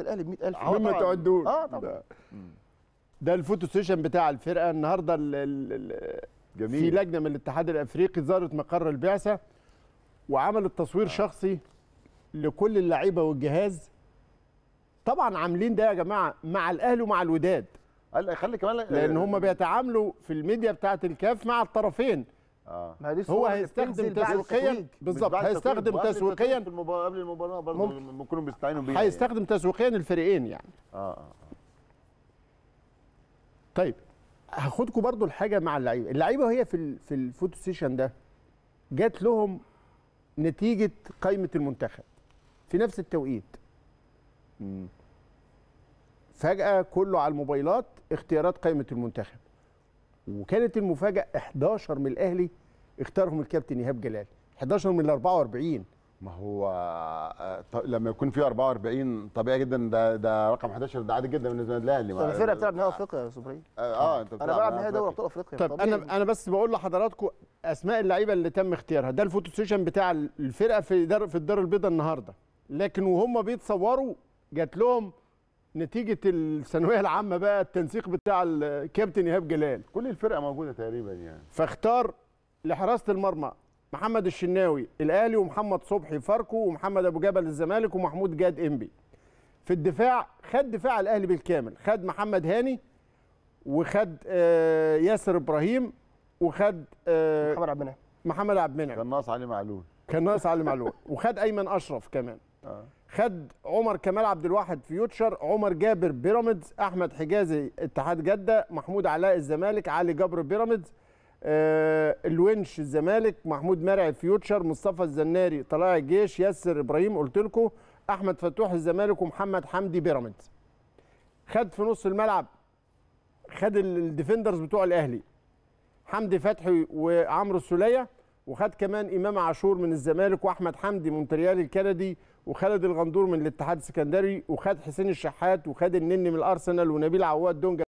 النادي الاهلي ب 100000 بتوع الدول اه طبعا ده, الفوتو سيشن بتاع الفرقه النهارده ال ال جميل في لجنه من الاتحاد الافريقي زارت مقر البعثه وعملت تصوير آه. شخصي لكل اللعيبه والجهاز طبعا عاملين ده يا جماعه مع الاهلي ومع الوداد خلي كمان لان هم بيتعاملوا في الميديا بتاعه الكاف مع الطرفين اه ما دي هو هيستخدم تسويقيا بالظبط هيستخدم تسويقيا في المباراه قبل المباراه برضه ممكن بيستعينوا بيه يعني. هيستخدم تسويقيا الفريقين يعني اه اه, آه. طيب هاخدكم برضو الحاجه مع اللعيبه اللعيبه وهي في في الفوتو سيشن ده جات لهم نتيجه قائمه المنتخب في نفس التوقيت فجاه كله على الموبايلات اختيارات قائمه المنتخب وكانت المفاجاه 11 من الاهلي اختارهم الكابتن ايهاب جلال 11 من ال 44 ما هو آه، لما يكون في 44 طبيعي جدا ده ده رقم 11 ده عادي جدا بالنسبه للاهلي طب الفرقه بتلعب نهائي افريقيا يا سوبري اه, آه، انت انا بلعب نهائي دوري ابطال افريقيا طب انا انا بس بقول لحضراتكم اسماء اللعيبه اللي تم اختيارها ده الفوتو سيشن بتاع الفرقه في دار في الدار البيضاء النهارده لكن وهم بيتصوروا جات لهم نتيجه الثانويه العامه بقى التنسيق بتاع الكابتن ايهاب جلال كل الفرقه موجوده تقريبا يعني فاختار لحراسه المرمى محمد الشناوي الاهلي ومحمد صبحي فاركو ومحمد ابو جبل الزمالك ومحمود جاد انبي في الدفاع خد دفاع الاهلي بالكامل خد محمد هاني وخد آه، ياسر ابراهيم وخد آه، محمد عبد المنعم محمد عبد المنعم كان ناقص علي معلول كان ناقص علي معلول وخد ايمن اشرف كمان خد عمر كمال عبد الواحد فيوتشر عمر جابر بيراميدز احمد حجازي اتحاد جده محمود علاء الزمالك علي جبر بيراميدز آه الونش الزمالك محمود مرعي فيوتشر مصطفى الزناري طلائع الجيش ياسر ابراهيم قلت لكم احمد فتوح الزمالك ومحمد حمدي بيراميدز خد في نص الملعب خد الديفندرز بتوع الاهلي حمدي فتحي وعمرو السوليه وخد كمان امام عاشور من الزمالك واحمد حمدي من مونتريال الكندي وخالد الغندور من الاتحاد السكندري وخد حسين الشحات وخد النني من الارسنال ونبيل عواد دونجا